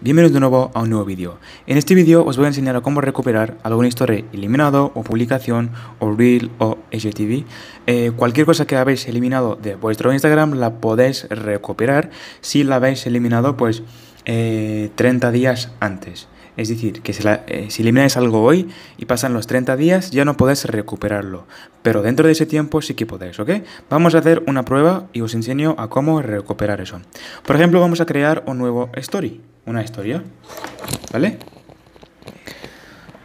Bienvenidos de nuevo a un nuevo vídeo. En este vídeo os voy a enseñar a cómo recuperar algún historia eliminado o publicación o reel o HTV. Eh, cualquier cosa que habéis eliminado de vuestro Instagram la podéis recuperar si la habéis eliminado pues 30 eh, días antes. Es decir, que eh, si, elimináis algo hoy y pasan los 30 días, ya no podéis recuperarlo. Pero dentro de ese tiempo sí que podéis, ¿ok? Vamos a hacer una prueba y os enseño a cómo recuperar eso. Por ejemplo, vamos a crear un nuevo story una historia. ¿Vale?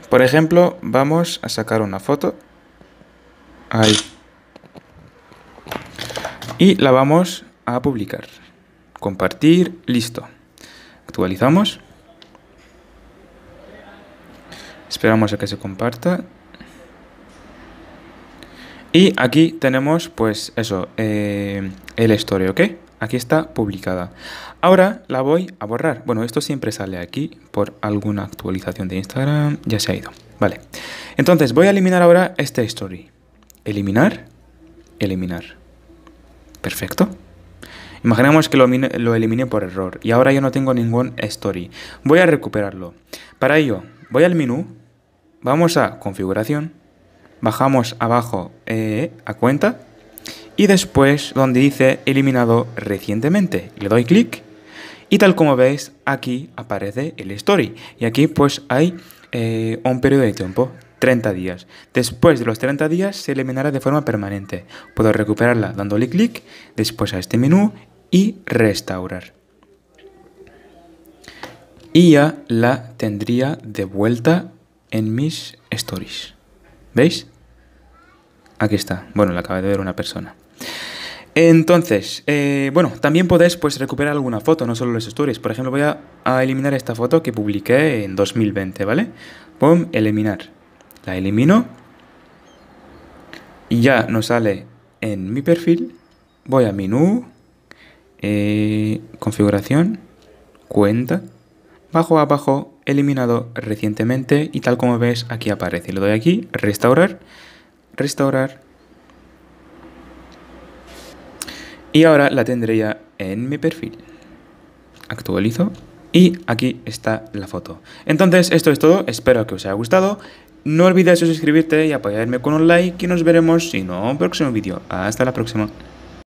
Por ejemplo, vamos a sacar una foto. Ahí. Y la vamos a publicar. Compartir, listo. Actualizamos. Esperamos a que se comparta. Y aquí tenemos, pues eso, eh, el story, ¿ok? Aquí está publicada. Ahora la voy a borrar. Bueno, esto siempre sale aquí por alguna actualización de Instagram. Ya se ha ido. Vale. Entonces voy a eliminar ahora este story. Eliminar. Eliminar. Perfecto. Imaginemos que lo, elimine eliminé por error y ahora yo no tengo ningún story. Voy a recuperarlo. Para ello, voy al menú, vamos a configuración, bajamos abajo eh, a cuenta y después donde dice eliminado recientemente. Le doy clic y tal como veis aquí aparece el story y aquí pues hay eh, un periodo de tiempo. 30 días. Después de los 30 días se eliminará de forma permanente. Puedo recuperarla dándole clic, después a este menú y restaurar. Y ya la tendría de vuelta en mis stories. ¿Veis? Aquí está. Bueno, la acaba de ver una persona. Entonces, eh, bueno, también podéis pues, recuperar alguna foto, no solo los stories. Por ejemplo, voy a, eliminar esta foto que publiqué en 2020, ¿vale? Pum, eliminar. La elimino. Y ya nos sale en mi perfil. Voy a menú, eh, configuración, cuenta. Bajo abajo, eliminado recientemente y tal como ves aquí aparece. Le doy aquí, restaurar, restaurar, Y ahora la tendré ya en mi perfil. Actualizo y aquí está la foto. Entonces esto es todo, espero que os haya gustado. No olvides suscribirte y apoyarme con un like y nos veremos en un próximo vídeo. Hasta la próxima.